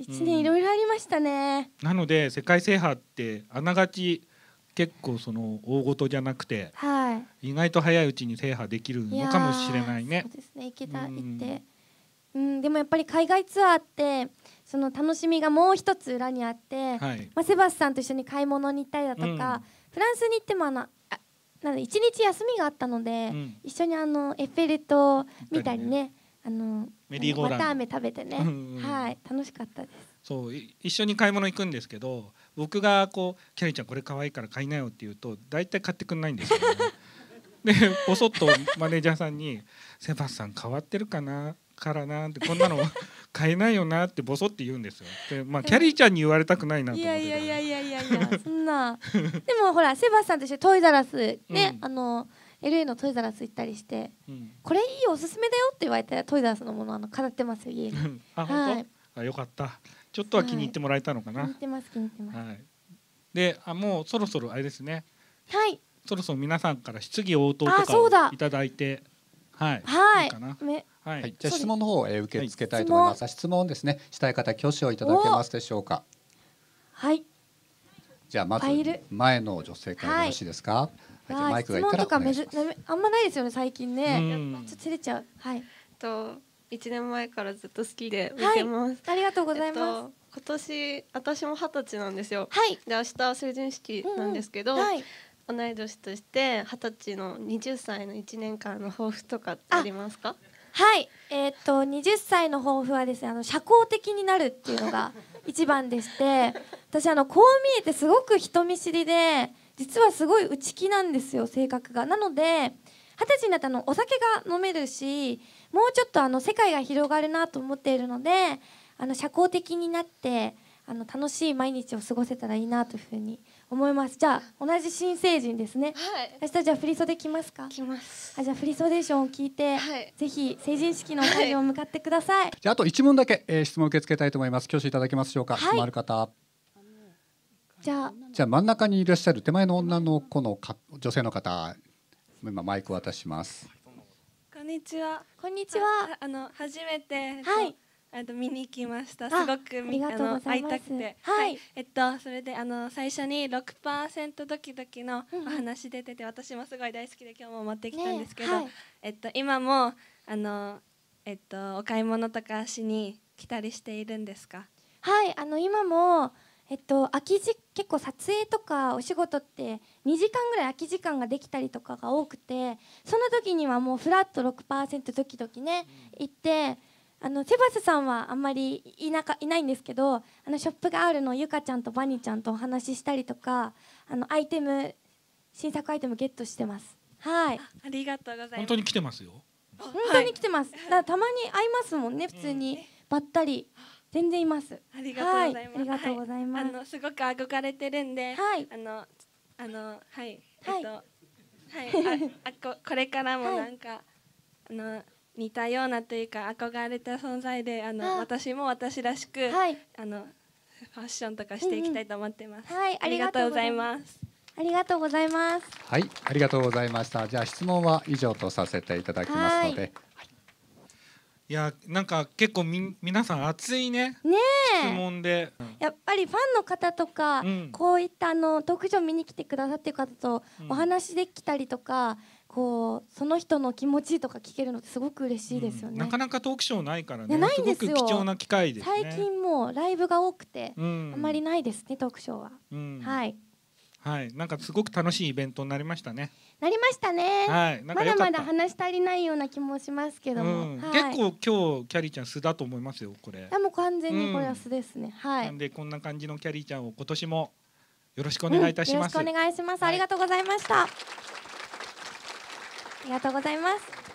1年いろいろありましたね、うん、なので世界制覇ってあながち結構その大事じゃなくて、はい、意外と早いうちに制覇できるのかもしれないね。そうですね行けた、行って、うん、でもやっぱり海外ツアーってその楽しみがもう一つ裏にあって、はい、まあ、セバスさんと一緒に買い物に行ったりだとか、うん、フランスに行ってもあのあなで1日休みがあったので、うん、一緒にあのエッフェル塔見たりねあのメリーゴーランド綿飴食べてね、はい楽しかったですそう一緒に買い物行くんですけど僕がこう「キャリーちゃんこれ可愛いから買いなよ」って言うと大体買ってくんないんですよ、ね、でぼそっとマネージャーさんに「セバスさん変わってるかなからな」ってこんなの買えないよなってボソって言うんですよでまあキャリーちゃんに言われたくないなと思っていやいやいやいやいやそんなでもほらセバスさんとしてトイザラスね、うん、あのー LA のトイザラス行ったりして、うん、これいいおすすめだよって言われてトイザラスのものあの飾ってますよ家に あ本当、はい、あよかったちょっとは気に入ってもらえたのかな、はい、気に入ってます気に入ってます、はい、であもうそろそろあれですねはいそろそろ皆さんから質疑応答とかをいただいてはいはいいいかなはい、じゃ質問の方を、え受け付けたいと思います。質問ですね。したい方挙手をいただけますでしょうか。はい。じゃあまず前の女性からよろしいですか。はい、マイクがいたらお願いしますあんまないですよね最近ね。ちょっと照れちゃう。はい。と一年前からずっと好きで見てます。はい、ありがとうございます。えっと、今年私も二十歳なんですよ。はい。で明日成人式なんですけど。うんうん、はい同い年として二十歳の20歳の1年間の抱負とかありますかはいえー、っと20歳の抱負はですねあの社交的になるっていうのが一番でして私あのこう見えてすごく人見知りで実はすごい内気なんですよ性格が。なので二十歳になったのお酒が飲めるしもうちょっとあの世界が広がるなと思っているのであの社交的になってあの楽しい毎日を過ごせたらいいなというふうに思います。じゃあ同じ新成人ですね。はい。明日じゃあ振り袖来ますか。来ます。あじゃあ振り袖ションを聞いて、はい、ぜひ成人式の会を向かってください。はい、じゃああと一問だけ、えー、質問受け付けたいと思います。挙手いただけますでしょうか。はい、質問ある方。じゃあじゃあ真ん中にいらっしゃる手前の女の子のか女性の方、今マイク渡します。こんにちは。こんにちは。あの初めて。はい。えっと見に行きました。すごくみあの会いたくて、はい、はい、えっとそれであの最初に六パーセントドキドキのお話出てて、うん私もすごい大好きで今日も持ってきたんですけど、ねはい、えっと今もあのえっとお買い物とかしに来たりしているんですか。はいあの今もえっと、空き時結構撮影とかお仕事って二時間ぐらい空き時間ができたりとかが多くてその時にはもうフラット六パーセントドキドキね、行ってあのセバスさんはあんまりいなかいないんですけどあのショップがあるのゆかちゃんとバニちゃんとお話ししたりとかあのアイテム新作アイテムゲットしてますはいありがとうございます本当に来てますよ本当に来てます、はい、だからたまに会いますもんね普通に、ばったり全然います、ありがとうございます、はい、ありがとうございます、はい、あのすごく憧れてるんで、はい、あのあのはい、えっとはい、ああここれからもなんか、あの似たようなというか憧れた存在であの私も私らしく、はい、あのファッションとかしていきたいと思ってます。うんうん、はい、ありがとうございます。ありがとうございます。はい、ありがとうございました。じゃあ質問は以上とさせていただきますので。い、やなんか結構み皆さん熱いねね質問で、やっぱりファンの方とか、うん、こういったあの特徴見に来てくださってる方とお話できたりとか、うんこうその人の気持ちとか聞けるのってすごく嬉しいですよね、うん、なかなかトークショーないからねないんですよ貴重な機会で、ね、最近もうライブが多くて、うん、あまりないですねトークショーは、うん、はいはい、なんかすごく楽しいイベントになりましたね。なりましたね。はい、まだまだ話足りないような気もしますけども。うんはい、結構今日キャリーちゃん素だと思いますよ、これ。でも完全にこれは素ですね。うん、はい。なんでこんな感じのキャリーちゃんを今年もよろしくお願いいたします。うん、よろしくお願いします。ありがとうございました。はいありがとうございます。